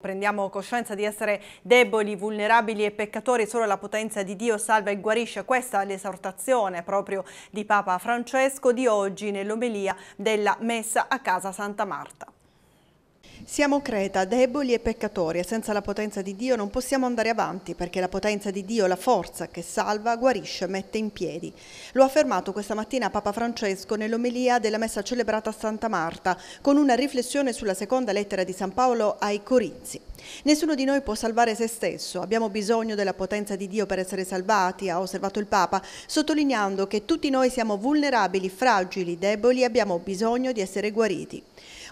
Prendiamo coscienza di essere deboli, vulnerabili e peccatori, solo la potenza di Dio salva e guarisce. Questa è l'esortazione proprio di Papa Francesco di oggi nell'omelia della Messa a Casa Santa Marta. Siamo Creta, deboli e peccatori e senza la potenza di Dio non possiamo andare avanti perché la potenza di Dio, la forza che salva, guarisce, mette in piedi. Lo ha affermato questa mattina Papa Francesco nell'omelia della messa celebrata a Santa Marta con una riflessione sulla seconda lettera di San Paolo ai Corinzi. Nessuno di noi può salvare se stesso, abbiamo bisogno della potenza di Dio per essere salvati, ha osservato il Papa, sottolineando che tutti noi siamo vulnerabili, fragili, deboli e abbiamo bisogno di essere guariti.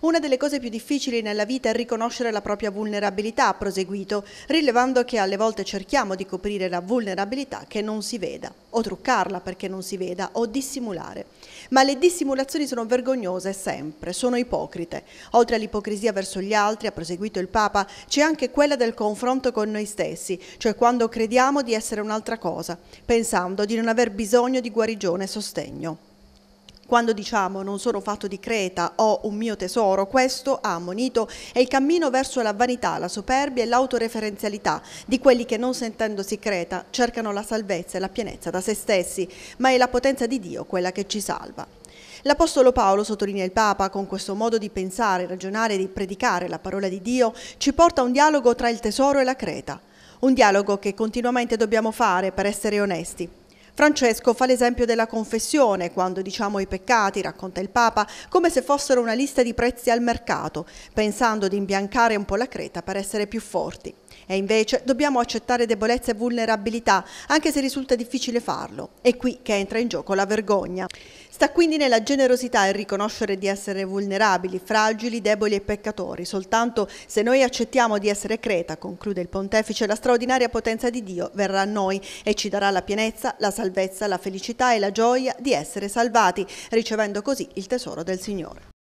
Una delle cose più difficili nella vita è riconoscere la propria vulnerabilità, ha proseguito, rilevando che alle volte cerchiamo di coprire la vulnerabilità che non si veda o truccarla perché non si veda o dissimulare. Ma le dissimulazioni sono vergognose sempre, sono ipocrite. Oltre all'ipocrisia verso gli altri, ha proseguito il Papa, c'è anche quella del confronto con noi stessi, cioè quando crediamo di essere un'altra cosa, pensando di non aver bisogno di guarigione e sostegno. Quando diciamo non sono fatto di creta ho un mio tesoro, questo, ha ammonito, è il cammino verso la vanità, la superbia e l'autoreferenzialità di quelli che non sentendosi creta cercano la salvezza e la pienezza da se stessi, ma è la potenza di Dio quella che ci salva. L'Apostolo Paolo, sottolinea il Papa, con questo modo di pensare, ragionare e di predicare la parola di Dio, ci porta a un dialogo tra il tesoro e la creta. Un dialogo che continuamente dobbiamo fare per essere onesti, Francesco fa l'esempio della confessione, quando diciamo i peccati, racconta il Papa, come se fossero una lista di prezzi al mercato, pensando di imbiancare un po' la creta per essere più forti. E invece dobbiamo accettare debolezze e vulnerabilità, anche se risulta difficile farlo. È qui che entra in gioco la vergogna. Sta quindi nella generosità il riconoscere di essere vulnerabili, fragili, deboli e peccatori. Soltanto se noi accettiamo di essere creta, conclude il pontefice, la straordinaria potenza di Dio verrà a noi e ci darà la pienezza, la salvezza, la felicità e la gioia di essere salvati, ricevendo così il tesoro del Signore.